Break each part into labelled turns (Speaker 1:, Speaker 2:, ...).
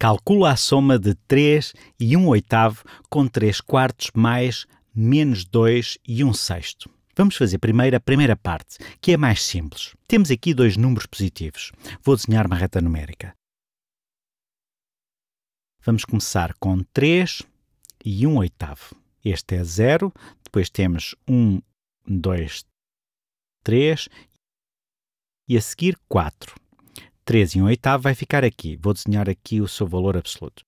Speaker 1: Calcula a soma de 3 e 1 oitavo com 3 quartos mais menos 2 e 1 sexto. Vamos fazer primeiro a primeira parte, que é mais simples. Temos aqui dois números positivos. Vou desenhar uma reta numérica. Vamos começar com 3 e 1 oitavo. Este é 0, depois temos 1, 2, 3 e a seguir 4. 3 e 1 oitavo vai ficar aqui. Vou desenhar aqui o seu valor absoluto.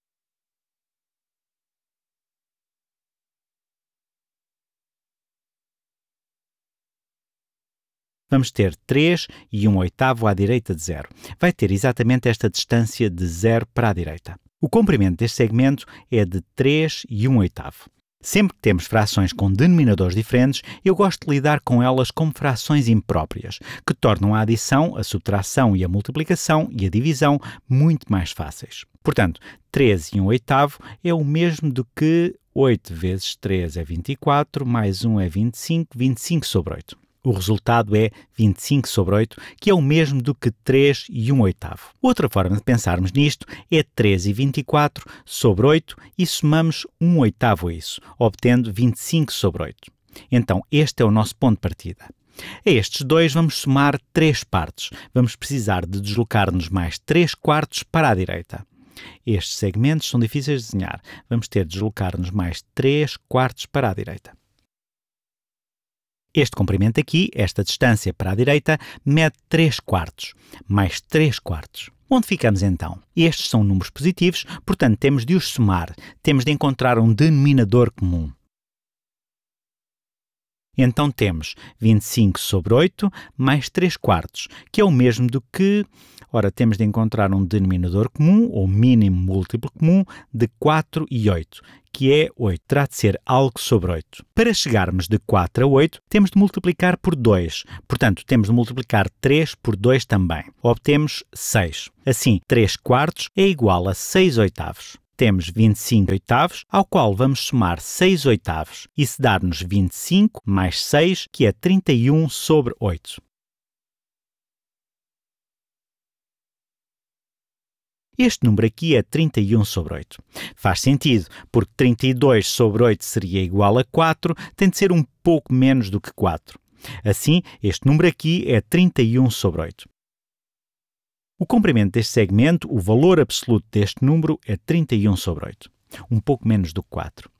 Speaker 1: Vamos ter 3 e 1 oitavo à direita de zero. Vai ter exatamente esta distância de zero para a direita. O comprimento deste segmento é de 3 e 1 oitavo. Sempre que temos frações com denominadores diferentes, eu gosto de lidar com elas como frações impróprias, que tornam a adição, a subtração e a multiplicação e a divisão muito mais fáceis. Portanto, 13 e 1 oitavo é o mesmo do que 8 vezes 3 é 24, mais 1 é 25, 25 sobre 8. O resultado é 25 sobre 8, que é o mesmo do que 3 e 1 oitavo. Outra forma de pensarmos nisto é 3 e 24 sobre 8 e somamos 1 oitavo a isso, obtendo 25 sobre 8. Então, este é o nosso ponto de partida. A estes dois vamos somar 3 partes. Vamos precisar de deslocar-nos mais 3 quartos para a direita. Estes segmentos são difíceis de desenhar. Vamos ter de deslocar-nos mais 3 quartos para a direita. Este comprimento aqui, esta distância para a direita, mede 3 quartos, mais 3 quartos. Onde ficamos então? Estes são números positivos, portanto temos de os somar, temos de encontrar um denominador comum. Então temos 25 sobre 8 mais 3 quartos, que é o mesmo do que. Ora, temos de encontrar um denominador comum, ou mínimo múltiplo comum, de 4 e 8, que é 8. Terá de ser algo sobre 8. Para chegarmos de 4 a 8, temos de multiplicar por 2. Portanto, temos de multiplicar 3 por 2 também. Obtemos 6. Assim, 3 quartos é igual a 6 oitavos temos 25 oitavos, ao qual vamos somar 6 oitavos. Isso dá-nos 25 mais 6, que é 31 sobre 8. Este número aqui é 31 sobre 8. Faz sentido, porque 32 sobre 8 seria igual a 4, tem de ser um pouco menos do que 4. Assim, este número aqui é 31 sobre 8. O comprimento deste segmento, o valor absoluto deste número é 31 sobre 8, um pouco menos do que 4.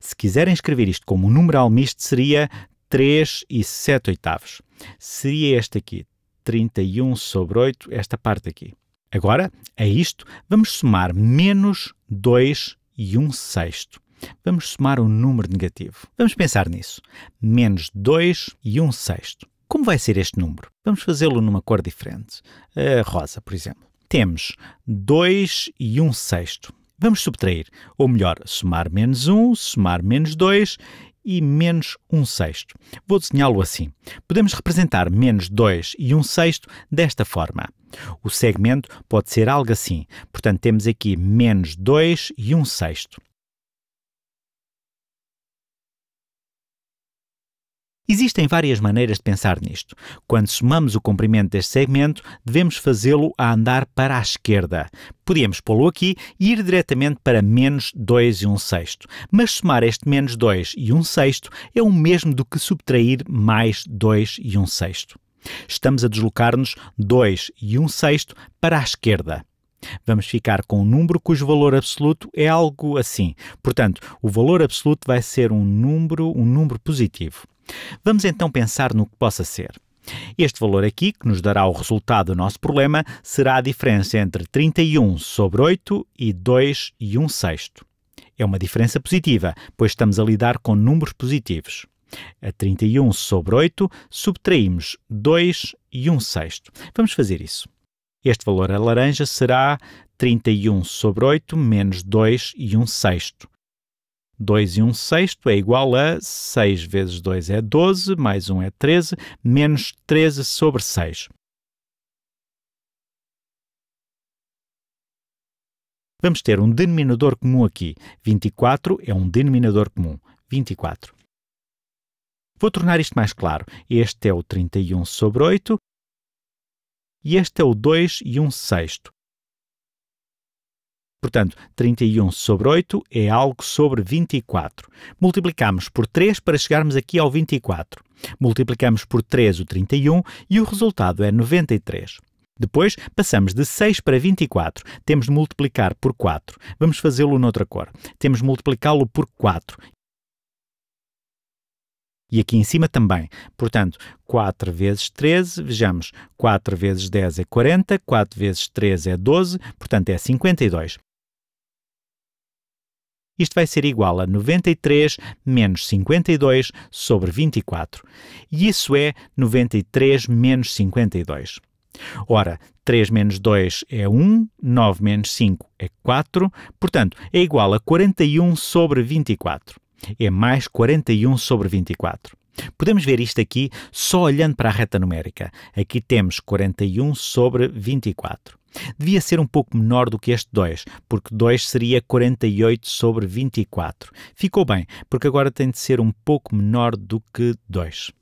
Speaker 1: Se quiserem escrever isto como um numeral misto, seria 3 e 7 oitavos. Seria este aqui, 31 sobre 8, esta parte aqui. Agora, a isto, vamos somar menos 2 e 1 sexto vamos somar um número negativo. Vamos pensar nisso. Menos 2 e 1 um sexto. Como vai ser este número? Vamos fazê-lo numa cor diferente. A rosa, por exemplo. Temos 2 e 1 um sexto. Vamos subtrair, ou melhor, somar menos 1, somar menos 2 e menos 1 sexto. Vou desenhá-lo assim. Podemos representar menos 2 e 1 sexto desta forma. O segmento pode ser algo assim. Portanto, temos aqui menos 2 e 1 sexto. Existem várias maneiras de pensar nisto. Quando somamos o comprimento deste segmento, devemos fazê-lo a andar para a esquerda. Podíamos pô-lo aqui e ir diretamente para menos 2 e 1 sexto. Mas somar este menos 2 e 1 sexto é o mesmo do que subtrair mais 2 e 1 sexto. Estamos a deslocar-nos 2 e 1 sexto para a esquerda. Vamos ficar com um número cujo valor absoluto é algo assim. Portanto, o valor absoluto vai ser um número, um número positivo. Vamos então pensar no que possa ser. Este valor aqui, que nos dará o resultado do nosso problema, será a diferença entre 31 sobre 8 e 2 e 1 sexto. É uma diferença positiva, pois estamos a lidar com números positivos. A 31 sobre 8 subtraímos 2 e 1 sexto. Vamos fazer isso. Este valor a laranja será 31 sobre 8 menos 2 e 1 sexto. 2 e 1 sexto é igual a 6 vezes 2 é 12, mais 1 é 13, menos 13 sobre 6. Vamos ter um denominador comum aqui. 24 é um denominador comum. 24. Vou tornar isto mais claro. Este é o 31 sobre 8 e este é o 2 e 1 sexto. Portanto, 31 sobre 8 é algo sobre 24. Multiplicamos por 3 para chegarmos aqui ao 24. Multiplicamos por 3 o 31 e o resultado é 93. Depois, passamos de 6 para 24. Temos de multiplicar por 4. Vamos fazê-lo noutra cor. Temos de multiplicá-lo por 4. E aqui em cima também. Portanto, 4 vezes 13, vejamos, 4 vezes 10 é 40, 4 vezes 3 é 12, portanto é 52. Isto vai ser igual a 93 menos 52 sobre 24. E isso é 93 menos 52. Ora, 3 menos 2 é 1, 9 menos 5 é 4, portanto, é igual a 41 sobre 24. É mais 41 sobre 24. Podemos ver isto aqui só olhando para a reta numérica. Aqui temos 41 sobre 24. Devia ser um pouco menor do que este 2, porque 2 seria 48 sobre 24. Ficou bem, porque agora tem de ser um pouco menor do que 2.